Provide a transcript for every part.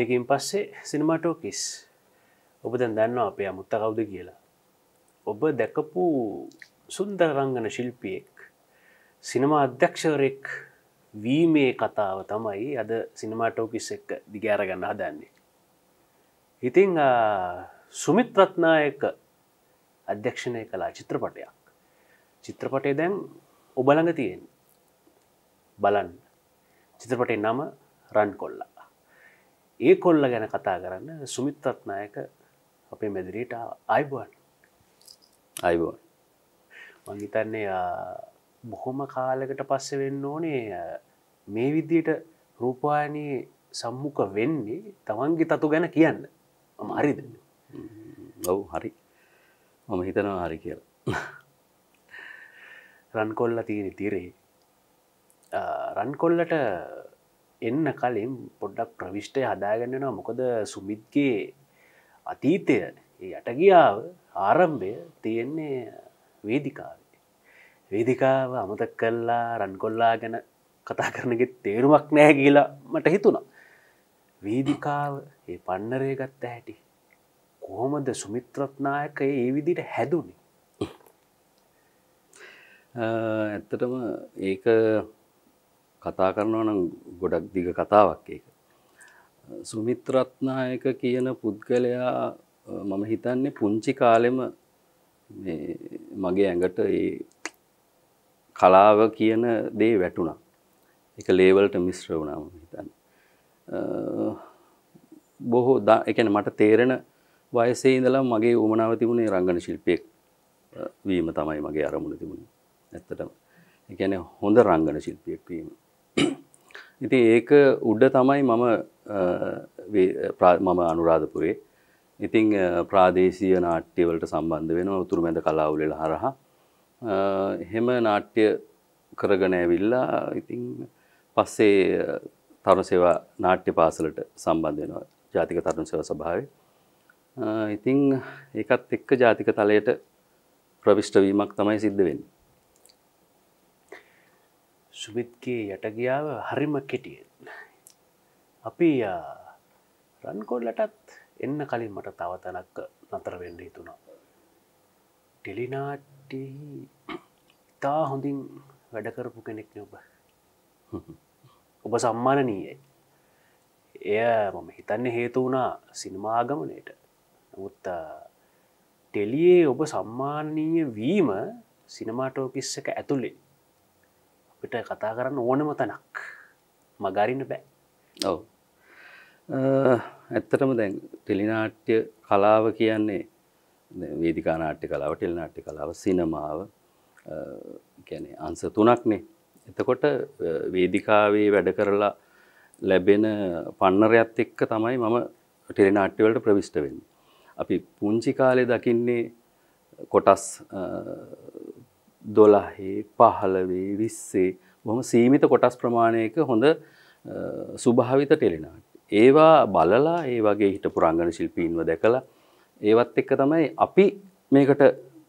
මාතයකින් පස්සේ සිනමටෝකිස් ඔබ දැන් දන්නවා අපේ අමුත්ත කවුද කියලා. ඔබ දැකපු සුන්දරංගන ශිල්පියෙක් සිනමා අධ්‍යක්ෂවරෙක් වීමේ කතාව තමයි අද සිනමාටෝකිස් එක්ක දිගෑරගන්න හදන්නේ. ඉතිං සුමිත්‍රත්නායක අධ්‍යක්ෂණය කලා චිත්‍රපටයක්. චිත්‍රපටේ දැන් ඔබළඟ තියෙන් බලන්න චිත්‍රපටේ නම රන් කොල්ලා ඒ කොල්ල ගැන කතා කරන්න සුමිත්තත්නායක අපේ මැදිරීට අයිබුවන් අයිබෝන් මංහිතන්නේ බොහොම කාලකට පස්ස වෙන්න ඕනේ මේ විදියට රූපානී සම්මුඛ වෙන්නේ තමන්ගේ තතු ගැන කියන්න ම හරි දෙන්න ඔව් හරි මම හිතනවා හරි කියලා රන්කොල්ල තියෙන තිරේ රන්කොල්ලට එන්න කලින් පොඩ්ඩක් ප්‍රවිෂ්ටය හදාගන්නවා මොකද සුමිත්ගේ අතීතය යටගියාව ආරම්භය තියෙන්නේ වේදිකාවේ. වේදිකාව අමතක් කල්ලා රන්කොල්ලා ගැන කතා කරනගෙ තේරුමක් නෑ කියලා මට හිතුණා. වේදිකාව ඒ පන්නරය ගත්ත හැටි. කොහොමද සුමිත්‍රත්නායක ඒ විදිට හැදුණි. ඇත්තටම ඒක කතා කරනවා නම් ගොඩක් දිග කතාවක් ඒක. සුමිත්‍රත්නායක කියන පුද්ගලයා මම හිතන්නේ පුංචි කාලෙම මගේ ඇඟට ඒ කලාව කියන දේ වැටුණා. එක ලේවල්ට මිශ්‍ර වුණාම හිතන්න. බොහෝ එකන මට තේරෙන වයසේ ඉඳලා මගේ උමනාව තිබුණේ රංගන ශිල්පයෙක් වීම තමයි මගේ අරමුණ තිබුණ ඇත්තටම එකන හොඳ රංගන ශිල්පයෙක් වීම ඉතින් ඒක උඩ තමයි මම මම අනුරාධපුරේ ඉතිං ප්‍රාදේශීය නාට්‍යවලට සම්බන්ධ වෙන උතුරු මැද කලාවුලෙල හරහා හෙම නාට්‍ය කරගෙන ඇවිල්ලා ඉතිං පස්සේ තරුසේවා නාට්‍ය පාසලට සම්බන්ධ වෙනවා ජාතික තරුණ සේවා සභාවේ ඉතිං ඒකත් එක්ක ජාතික තලයට ප්‍රවිෂ්ටවීමක් තමයි සිද්ධ වෙන්නේ සුමිත්ගේ යටගියාව හරිම කෙටියෙන්. අපි රන්කොල්ලටත් එන්න කලින් මට තවතනක් නතර වෙන්න හිතුුණා. ටෙලිනාට්ටි තා හොඳින් වැඩකරපු කෙනෙක් ඔබ ඔබ සම්මානනීයයි එය මම හිතන්නේ හේතු වුණා සිනමාගමනයට නමුත් ටෙලියේ ඔබ සම්මානීය වීම සිනමාටෝපිස් එක ඇතුළේ අපිට කතා කරන්න ඕනම තැනක් මගරින්න බෑ ඔව ඇත්තටම දැන් ටෙලිනාට්‍ය කලාව කියන්නේ වේදිකා නාට්‍ය කලාව ටෙලිනාට්‍ය කලාව සිනමාව ගැන අන්ස තුනක්නේ එතකොට වේදිකාවේ වැඩ කරලා ලැබෙන පන්නරයත් එක්ක තමයි මම ටෙලිනාට්‍යවලට ප්‍රවිෂ්ට වෙන්න අපි පුංචි කාලය දකින්නේ කොටස් දොලහේ පහළවේ විස්සේ බොම සීමිත කොටස් ප්‍රමාණයක හොඳ සුභාවිත ටෙලිනාට. ඒවා බලලා ඒ වගේ හිට පුරංගණ ශිල්පීන්ව දැකලා ඒවත් එක්ක තමයි අපි මේකට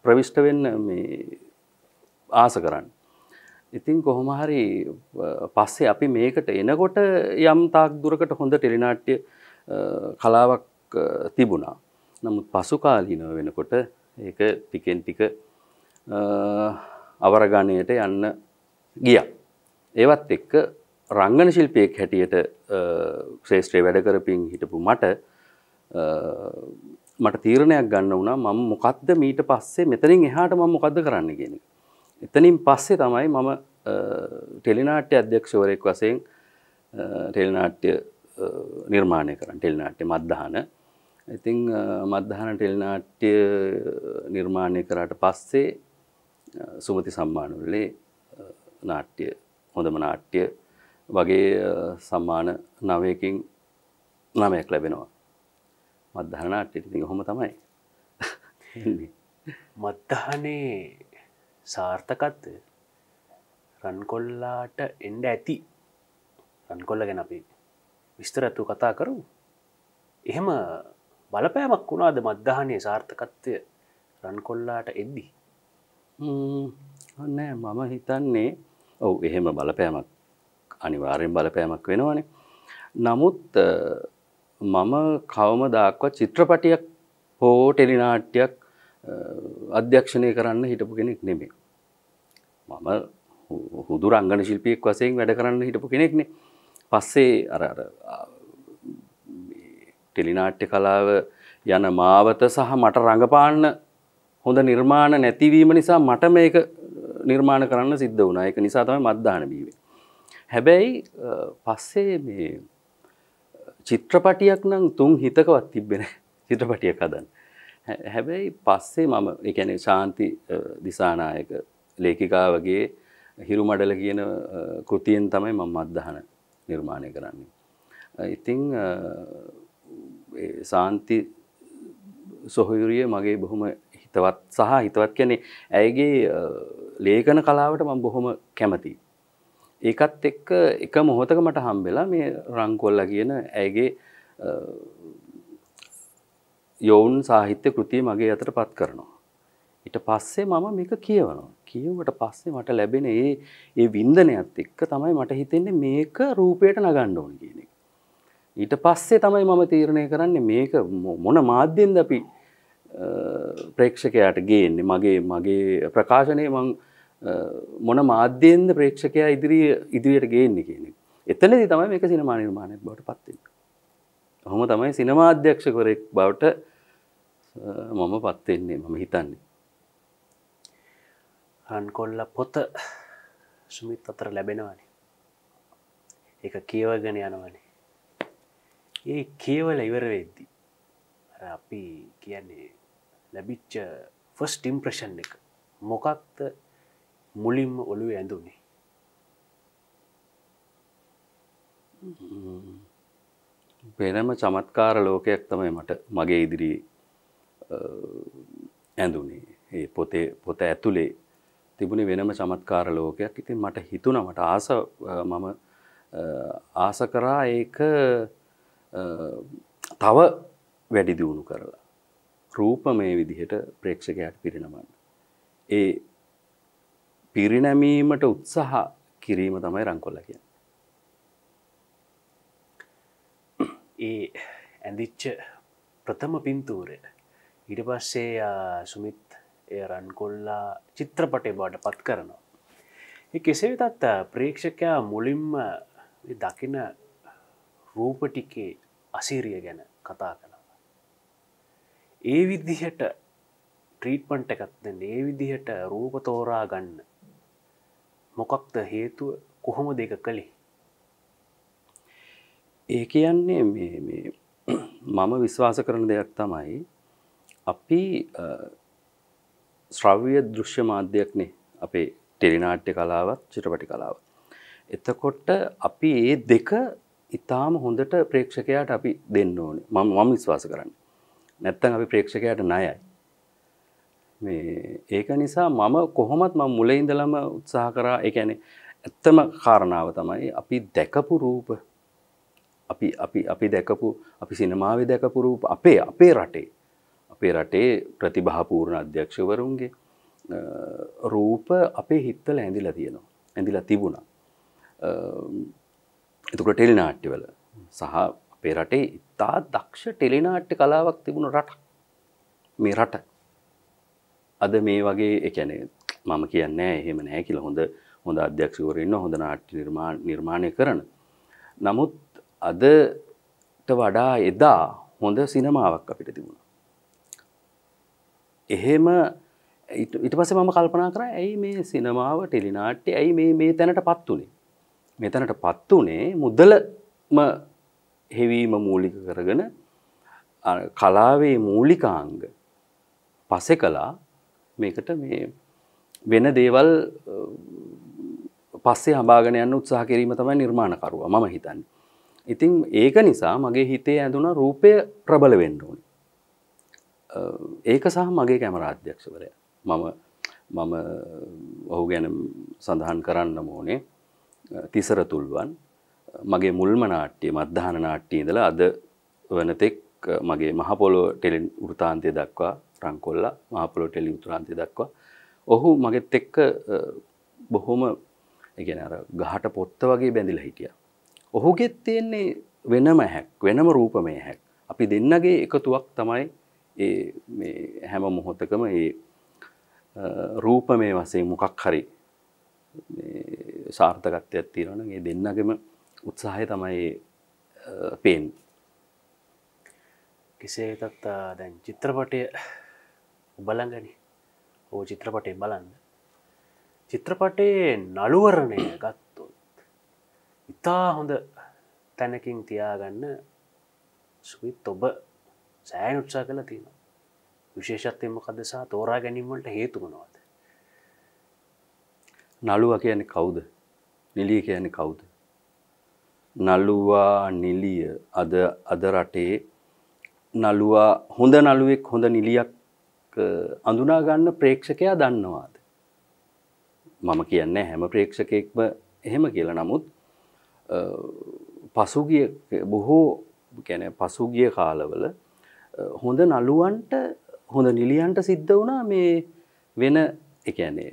ප්‍රවිෂ්ට වෙන්න ආස කරන්න. ඉතින් කොහොමහරි පස්සේ අපි මේකට එනකොට යම් තාක් දුරකට හොඳ ටෙලිනාට්‍ය කලාවක් තිබුණා. නමුත් පසුකාලීනව වෙනකොට ඒක ටිකෙන් ටික අවරගණයට යන්න ගිය. ඒවත් එක්ක රංගන ශිල්පියෙක් හැටියට ක්‍රේෂ්ත්‍රයේ වැඩ කරපින් හිටපු මට මට තීරණයක් ගන්න වුණා මම මොකක්ද මීට පස්සේ මෙතනින් එහාට මම මොකක්ද කරන්න කියන එක. එතනින් පස්සේ තමයි මම ටෙලිනාට්‍ය අධ්‍යක්ෂවරයෙක් වසයෙන් ටෙල්නාට්‍ය නිර්මාණය කරන්න ටෙල්නාට්‍ය මත්දහන ඉතිං මත්දහන ටෙල්නාට්‍ය නිර්මාණය කරාට පස්සේ සුමති සම්මානවලේ නාට්‍ය හොඳම නාට්‍ය වගේ සම්මාන නවයකින් නමයක් ලැබෙනවා මත්දහන නාට්‍යට ති හොම තමයි මත්දහනේ සාර්ථකත්ව රන්කොල්ලාට එන්ඩ ඇති රන්කොල්ල ගැන අපි විස්තර ඇතු කතා කරු එහෙම බලපෑමක් වුණාද මත්දහනේ සාර්ථකත්වය රන්කොල්ලාට එද්දී නෑ මම හිතන්නේ ඔවු එහෙම බලපෑමක් අනිවාරයෙන් බලපෑමක් වෙනවානේ. නමුත් මම කවම දක්ව චිත්‍රපටියක් හෝ ටෙලිනාට්‍යයක් අධ්‍යක්ෂණය කරන්න හිටපු කෙනෙක් නෙමේ. මම හුදු රංගන ශිල්පියෙක් වසයෙන් වැඩ කරන්න හිටපු කෙනෙක්නේ පස්සේ අර ටෙලිනාට්‍ය කලාව යන මාවත සහ මට රඟපාන්න හොඳ නිර්මාණ නැතිවීම නිසා මට මේක නිර්මාණ කරන්න සිද්ධ වුණා එක නිසා තමයි මත්දාන බීවේ. හැබැයි පස්සේ මේ චිත්‍රපටියක් නම් තුන් හිතකවත් තිබෙන චිත්‍රපටියක් හදන්න. හැබැයි පස්සේ මම එකන ශාන්ති දිසානායක ලේකිකාවගේ හිරු මඩල කියන කෘතියෙන් තමයි මම අත්දහන නිර්මාණය කරන්නේ. ඉතිං සාන්ති සොහයුරිය මගේ බොහොම හිතවත් සහ හිතවත් කියන්නේ ඇයගේ ලේඛන කලාවට මම බොහොම කැමතියි. ඒකත් එක්ක එක මොහොතක මට හම්බෙලා මේ රංකොල්ලා කියන ඇයගේ යෝවුන් සාහිත්‍ය කෘතිය මගේ අතට පත් කරනවා. ඊට පස්සේ මම මේක කියවනවා. කියවුවට පස්සේ මට ලැබෙන ඒ ඒ වින්දනයත් එක්ක තමයි මට හිතෙන්නේ මේක රූපයට නගන්න ඕන කියන එක. ඊට පස්සේ තමයි මම තීරණය කරන්නේ මේක මොන මාධ්‍යෙන්ද අපි ප්‍රේක්ෂකයාට ගේන්නේ මගේ මගේ ප්‍රකාශනය මං මොන මාධ්‍යයෙන්ද ප්‍රේක්ෂකයා ඉදිරි ඉදිරියට ගේන්නේ කියනෙ. එතනදි තමයි මේක සිනමා නිර්මාණයක් බවට පත්වෙන්න. හොම තමයි සිනමාධ්‍යක්ෂකරෙක් බවට මම පත්වෙන්නේ මම හිතන්නේ. රන්කොල්ල පොත සුමිත් අතර ලැබෙනවනේ. එක කියවගෙන යනවනේ. ඒ කියවල ඉවර වෙද්දි. අපි කියන්නේ ලැබිච්ච ෆස් ටිම්ප්‍රෂන් එක මොකක්ද මුලින්ම ඔළුව ඇඳුනේ වෙනම චමත්කාර ලෝකයක් තමයි මට මගේ ඉදිරි ඇඳුනේ ඒ පොතේ පොත ඇතුළේ තිබුණේ වෙනම චමත්කාර ලෝකයක් ඉතින් මට හිතුන මට ආස මම ආස කරා ඒක තව වැඩි දියුණු කරලා රූපමය විදිහට ප්‍රේක්ෂකයට පිරිනමන්න. ඒ පිරිනැමීමට උත්සාහ කිරීම තමයි රංකොල්ල කියන්න. ඒ ඇඳිච්ච ප්‍රථම පින්තූරයට ඉට පස්සේ සුමිත් එය රන්කොල්ලා චිත්‍රපටේ බාට පත් කරනවා. කෙසේ වෙතත් ප්‍රේක්ෂකයා මුලින්ම දකින රූපටිකේ අසිරිය ගැන කතා කන. ඒ විදිහට ට්‍රීට්මන්ට් එකත් දෙන්න ඒ විදිහට රූප තෝරා ගන්න මොකක්ද හේතුව කොහොම දෙක කළේ ඒ කියන්නේ මම විශ්වාස කරන දෙයක් තමයි අපි ශ්‍රව්‍ය දෘශ්‍ය මාධ්‍යයක්නේ අපේ ටෙලිනාට්‍ය කලාවත් චිටපටි කලාව එතකොට අපි ඒ දෙක ඉතාම හොඳට ප්‍රේක්ෂකයාට අපි දෙන්න ඕනේ මම මම විශ්වාස කරන්න නැත්තන් අපි ප්‍රේක්ෂකයට නයයි. ඒක නිසා මම කොහොමත් ම මුලයිඉඳලම උත්සාහ කරා එකැනෙ ඇත්තම කාරණාව තමයි අපි දැකපු රූප අපි අපි අපි දැකපු අපි සිනමාවේ දැකපු රූප අපේ අපේ රටේ අපේ රටේ ප්‍රතිභාපූර්ණ අධ්‍යක්ෂවරුන්ගේ රූප අපේ හිත්තල ඇඳිලා තියෙනවා ඇඳිලා තිබුණා එතුකට ටෙල් නාට්‍යවල සහ අපේ රටේ ඉතා දක්ෂ ටෙලිනාට්ට කලාවක් තිබුණු රට මේ රට අද මේ වගේ එකැනෙ මම කියන්න එහෙම නෑ කියලා හොඳ හොඳ අධ්‍යක්ෂකවරන්න හොඳ නාට්‍ය නිර්මාණය කරන නමුත් අදට වඩා එදා හොඳ සිනමාවක් අපිට තිබුණ එහෙම ඉට පස මම කල්පනා කර ඇයි මේ සිනමාව ටෙලිනාට්ටේ ඇයි මේ තැනට පත් වනේ මෙතැනට පත් වනේ මුදලම හෙවීම මූලික කරගෙන කලාවේ මූලිකාංග පසෙ කලා මේකට මේ වෙන දේවල් පස්සේ හබාගනයන්න උත්සාහ කිරීම තමයි නිර්මාණකරුව මම හිතන්න. ඉතින් ඒක නිසා මගේ හිතේ ඇඳුන රූපය ප්‍රබල වෙන්ඩුවන්. ඒක සහ මගේ කැමරාධ්‍යක්ෂවරය මම මම ඔහු ගැන සඳහන් කරන්න මෝනේ තිසර තුල්වන් මගේ මුල්ම නාට්‍යය මධ්‍යාන නාට්‍යය ඉඳලා අද වනතෙක් මගේ මහපොලෝ ටෙලෙන් වෘතාන්තය දක්වා රංකොල්ල මහපොලෝ ටෙලි උතුරාන්තය දක්වා ඔහු මගෙත් එක්ක බොහොම එකන අර ගහට පොත්ත වගේ බැඳිලා හිටිය. ඔහුගෙත් තියෙන්නේ වෙනම හැක් වෙනම රූපමය හැක් අපි දෙන්නගේ එකතුවක් තමයි ඒ හැම මොහොතකම ඒ රූපමය වසේ මොකක් හරි සාර්ථකත්වයක් තියෙනවනම් ඒ දෙන්නගෙම උත්සාහය තමයි පේන් කෙසේ තත් දැන් චිත්‍රපටය බලගන ඕ චිත්‍රපටේ බලන්න චිත්‍රපටේ නළුවරණය ගත්තොත් ඉතා හොඳ තැනකින් තියාගන්න සුවිත් ඔබ සෑන් උත්සා කළ තියෙනවා විශේෂත්යම කදසා තෝරා ගැනීමට හේතුමනවාද. නළුව කියන්නේ කවුද නිලිය කියන්නේ කවුද නළුවා නිලිය අද අද රටේ නළුවා හොඳ නළුවෙක් හොඳ නිලියක් අඳුනාගන්න ප්‍රේක්ෂකයා දන්නවාද. මම කියන්න හැම ප්‍රේක්ෂකයෙක්ම එහෙම කියලා නමුත් පසුගිය බොහෝ ගැන පසුගිය කාලවල හොඳ නළුවන්ට හොඳ නිලියන්ට සිද්ධ වුණා මේ වෙන එකනේ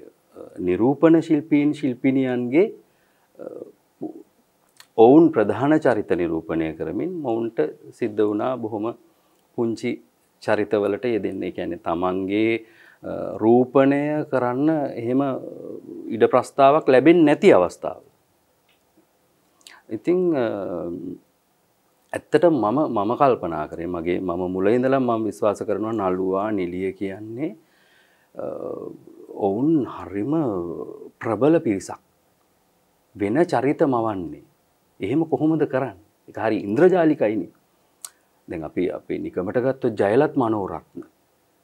නිරූපණ ශිල්පීන් ශිල්පිණියන්ගේ ඔවුන් ප්‍රධාන චරිත නිරූපණය කරමින් මොවුන්ට සිද්ධ වුණා බොහොම පුංචි චරිතවලට යෙදෙන්නේ කියන්නේ තමන්ගේ රූපණය කරන්න එහෙම ඉඩ ප්‍රස්ථාවක් ලැබෙන් නැති අවස්ථාව. ඉතිං ඇත්තට මම මම කල්පනා කරේ මගේ මම මුලඉඳලම් මම විශ්වාස කරනවා නළුවා නිලිය කියන්නේ ඔවුන් හරිම ප්‍රබල පිරිසක් වෙන චරිත මවන්නේ එහෙම කොහොමද කරන්න එක හරි ඉන්ද්‍රජාලිකයිනි දැන් අපි අපි නිකමට ගත්ව ජයලත් මනෝරත්න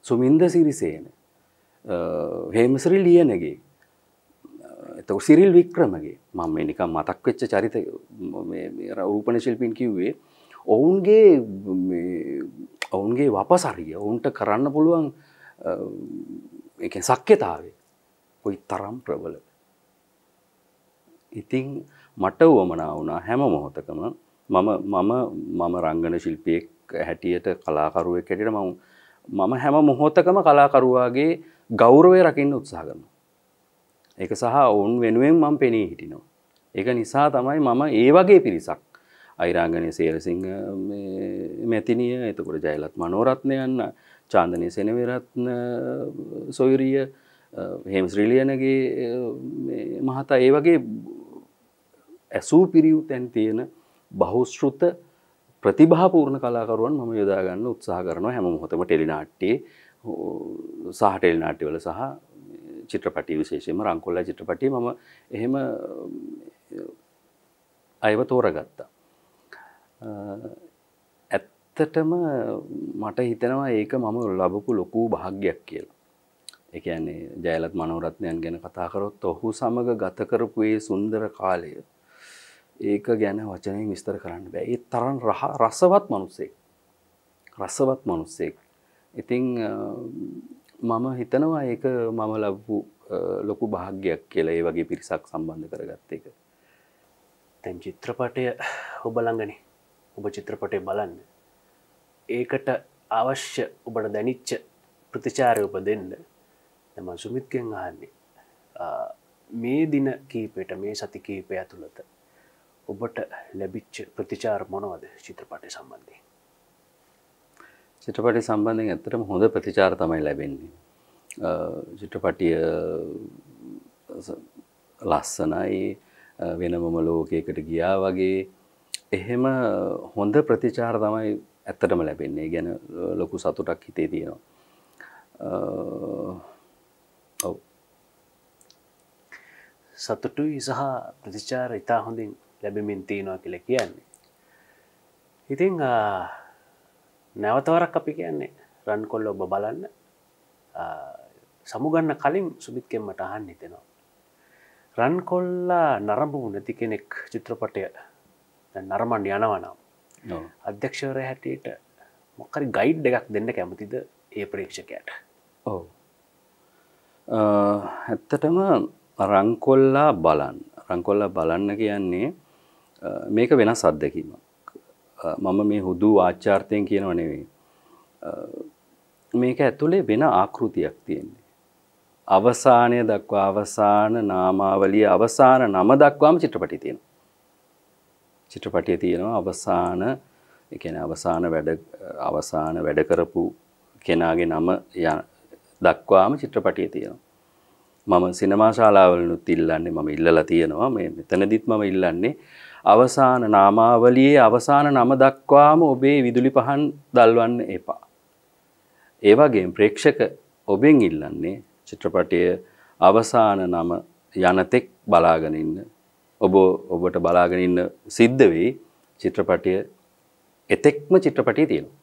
සුමින්ද සිරිසේන හේමසිරි ලියනගේ එතක සිරිල් වික්‍රමගේ මම මේ නිකම් මතක් වෙච්ච චරිත රූපණ ශිල්පින් කිව්වේ ඔවුන්ගේ ඔවුන්ගේ වපසරිය ඔවුන්ට කරන්න පුළුවන් එක සක්්‍යතාවේ කොයි තරම් ප්‍රබල ඉතිං මට වුවමනා වුණා හැම මොහොතකම මම මම මම රංගන ශිල්පියෙක් හැටියට කලාකරුවෙක් හැටියට මම මම හැම මොහොතකම කලාකරුවාගේ ගෞරවය රකින්න උත්සාහ කරනවා. ඒක සහ ඔවුන් වෙනුවෙන් මම පෙනී හිටිනවා. ඒක නිසා තමයි මම ඒ වගේ පිරිසක් අයිරාංගනය සේරසිංහ මැතිනිය එතකොට ජයලත් මනෝරත්නයන්න චාන්දනය සෙනවරත්න සොයුරිය හෙම්ස්්‍රීලියනගේ මහතා ඒ වගේ ඇසූ පිරිව් තැන් තියෙන බහුෂෘත ප්‍රතිභාපූර්ණ කලාකරුවන් මම යොදාගන්න උත්සාහ කරනවා හැම මොහොතම ටෙලිනාට්ටේ සහ ටෙලිනාට්‍යවල සහ චිත්‍රපටි විශේෂයෙන්ම රංකොල්ල චිත්‍රපටි මම එහෙම අයව තෝරගත්තා. ඇත්තටම මට හිතනවා ඒක මම ලබපු ලොකු භාග්‍යයක් කියලා. එකන්නේ ජයලත් මනවරත්නයන් ගැන කතාකරොත් ඔහු සමඟ ගතකරපුයේ සුන්දර කාලය ඒක ගැන වචනයෙන් විස්තර කරන්න බෑ ඒ තරන් රසවත් මනුස්සෙක් රසවත් මනුස්සෙක් ඉතිං මම හිතනවා ඒක මම ලබ්පු ලොකු භාග්‍යයක් කියලා ඒ වගේ පිරිසක් සම්බන්ධ කරගත්ත එක තැන් චිත්‍රපටය ඔබලඟනේ ඔබ චිත්‍රපටය බලන්න ඒකට අවශ්‍ය ඔබට දැනිච්ච ප්‍රතිචාරය ඔබ දෙන්න තම සුමිත්කෙන් අහන්නේ මේ දින කීපයට මේ සති කීපය ඇතුළත ඔබට ලැබිච්ච ප්‍රතිචාර මොනවද චිත්‍රපටය සම්බන්ධය චිත්‍රපටය සම්බන්ධෙන් ඇතරම හොඳ ප්‍රතිචාර තමයි ලැබෙන්නේ චිත්‍රපටිය ලස්සනයි වෙනමම ලෝකයකට ගියා වගේ එහෙම හොඳ ප්‍රතිචාර තමයි ඇත්තටම ලැබෙන්නේ ගැන ලොකු සතුටක් හිතේ තියෙනවා ඔව් සතුටුයි සහ ප්‍රතිචාර ඉතා හොඳින් ලැබිමින් තියෙනවා කියල කියන්නේ. ඉතිං නැවතවරක් අපි කියන්නේ රන් කොල්ල ඔබ බලන්න සමුගන්න කලින් සුබිත්කෙන්මට අහන් හිතෙනවා. රන් කොල්ලා නරඹපු නැති කෙනෙක් චිත්‍රපටය නරමණ්ඩ යනවනම් අධ්‍යක්ෂවර හැටියට මොකරි ගයිඩ් එකක් දෙන්න කැමතිද ඒ ප්‍රේක්ෂකයට ඕ ඇත්තටම රංකොල්ලා බලන් රංකොල්ලා බලන්න කියන්නේ මේක වෙනස් අත්දැකීමක් මම මේ හුදු ආචාර්තයෙන් කියනව නෙවෙයි මේක ඇතුලේ වෙන ආකෘතියක් තියෙන්නේ අවසානය දක්වා අවසාන නාමාවලිය අවසාන නම දක්වාම චිත්‍රපටි තියෙනවා චිත්‍රපටිය තියෙනවා අවසාන ඒ කියන්නේ අවසාන වැඩ අවසාන වැඩ කරපු කෙනාගේ නම දක්වාම චිත්‍රපටිය තියෙනවා මම සිනමා ශාලාවලනුත් ඉල්ලන්නේ මම ඉල්ලලා තියෙනවා මේ මෙතනදිත් මම ඉල්ලන්නේ අවසාන නාමාවලියේ අවසාන නම දක්වාම ඔබේ විදුලි පහන් දල්වන්න එපා. ඒ වගේම ප්‍රේක්ෂක ඔබෙන් ඉල්ලන්නේ චිත්‍රපටය අවසාන නම යනතෙක් බලාගෙන ඉන්න. ඔබ ඔබට බලාගෙන ඉන්න සිද්ධ වෙයි චිත්‍රපටය එතෙක්ම චිත්‍රපටිය තියෙනවා.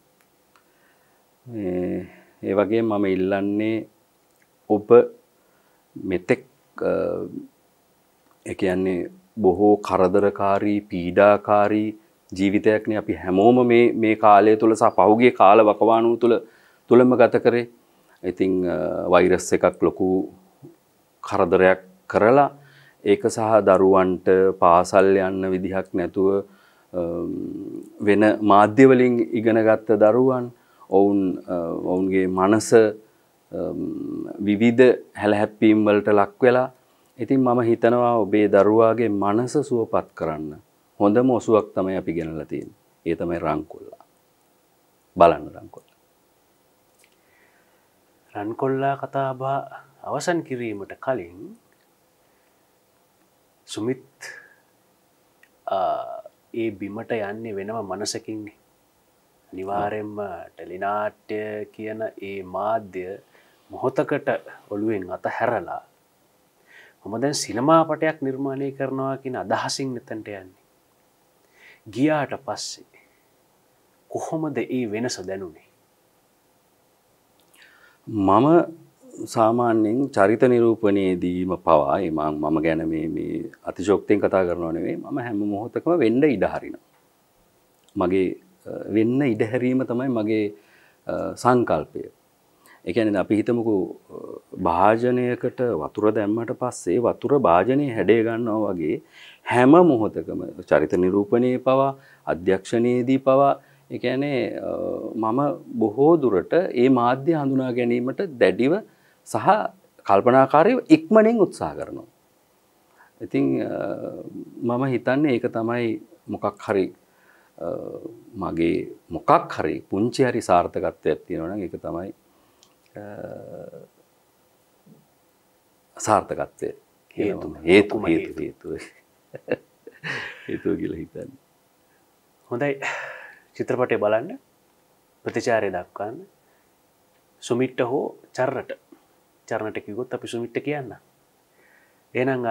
ඒ වගේ මම ඉල්ලන්නේ ඔබ මෙතෙක් ඒ කියන්නේ බොහෝ කරදරකාරී පීඩාකාරී ජීවිතයක්න අපි හැමෝම මේ කාලය තුළ සහ පහුගේ කාල වකවානුව තුළ තුළම ගත කරේ ඉතිං වෛරස් එකක් ලොකු කරදරයක් කරලා ඒක සහ දරුවන්ට පාසල් යන්න විදිහක් නැතුව වෙන මාධ්‍යවලින් ඉගෙනගත්ත දරුවන් ඔවුන් ඔවුන්ගේ මනස විවිධ හැලහැප්පීම්වලට ලක්වෙලා ඉතින් මම හිතනවා ඔබේ දරුවාගේ මනස සුවපත් කරන්න හොඳම ඔසුවක් තමයි අපි ගෙනලා තියෙන්නේ. ඒ තමයි රන්කොල්ලා. බලන්න රන්කොල්ලා. රන්කොල්ලා කතා බහ අවසන් කිරීමට කලින් සුමිත් ඒ බිමට යන්නේ වෙනම මනසකින්නේ. නිවාරෙන්ම ටෙලිනාට්‍ය කියන ඒ මාධ්‍ය මොහොතකට ඔළුවෙන් අත හැරලා මම දැන් සිනමාපටයක් නිර්මාණය කරනවා කියන අදහසින් මෙතැන්ට යන්නේ. ගියාට පස්සේ කොහොමද ඒ වෙනස දැනුනේ. මම සාමාන්‍යයෙන් චරිත නිරූපණයේදීම පවා එමං මම ගැන මේ අතිශෝක්තියෙන් කතා කරනවා නෙවේ මම හැම මොහොතකම වෙන්න ඉඩහරින. මගේ වෙන්න ඉඩහැරීම තමයි මගේ සංකල්පය එකන අපි හිතමකු භාජනයකට වතුර දැම්මට පස්සේ වතුර භාජනය හැඩේ ගන්නවා වගේ හැම මොහොතකම චරිත නිරූපණය පවා අධ්‍යක්ෂණයේදී පවා එකනේ මම බොහෝ දුරට ඒ මාධ්‍ය හඳුනා ගැනීමට දැඩිව සහ කල්පනාකාරයව ඉක්මනින් උත්සා කරනවා. ඉතිං මම හිතන්නේ ඒක තමයි මොකක් හරි මගේ මොකක් හරි පුංචි හරි සාර්ථකත්වයක් තියෙනවන එක තමයි අසාර්ථකත්වය හේතු හේතු හේතු හේතු හේතුව කියල හිතන්න හොඳයි චිත්‍රපටය බලන්න ප්‍රතිචාරය දක්වන්න සුමිට්ට හෝ චරණට චරණට කිවොත් අපි සුමිට්ට කියන්න එනං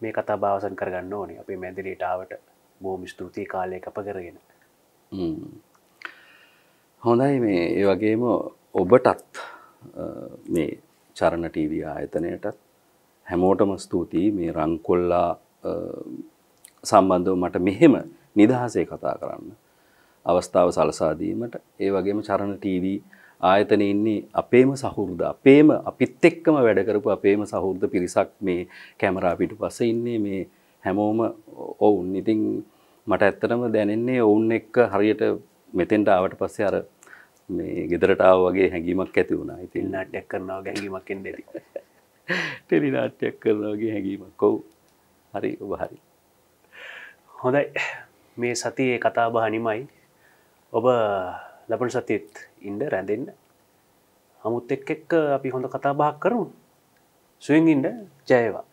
මේ කතා භාවසන් කරගන්න ඕනේ අපේ මැදිරිටාවට බෝම ස්තුතියි කාලය කප කරගෙන හොඳයි මේ ඒ වගේම ඔබටත් මේ චරණ ටීවී ආයතනයටත් හැමෝටම ස්තුතියි මේ රංකොල්ලා සම්බන්ධව මට මෙහෙම නිදහසේ කතා කරන්න අවස්ථාව සලසාදීමට ඒ වගේම චරණ ටීවී ආයතන ඉන්නේ අපේම සහුරුද අපේම අපිත් එක්කම වැඩ කරපු අපේම සහුරුද පිරිසක් මේ කැමරා පිටු පස ඉන්නේ මේ හැමෝම ඔවුන් ඉතින් මට ඇත්තටම දැනෙන්නේ ඔවුන් එක්ක හරියට මෙතෙන්ට ආවට පස්සේ අර මේ ගෙදරටාව වගේ හැඟීමක් ඇති වුණා ඉතින් නාට්‍යයක් කරනවා ගැඟීමක් එන්නේ නැති ටෙලි නාට්‍යයක් කරනවා වගේ හැඟීමක් කොව් හරි ඔබ හරි හොඳයි මේ සතියේ කතා බහ නිමයි ඔබ ලබන සතියත් ඉන්න රැඳෙන්න හමුත් එක් එක්ක අපි හොඳ කතා බහක් කරමු සුවෙන් ඉන්න ජයවා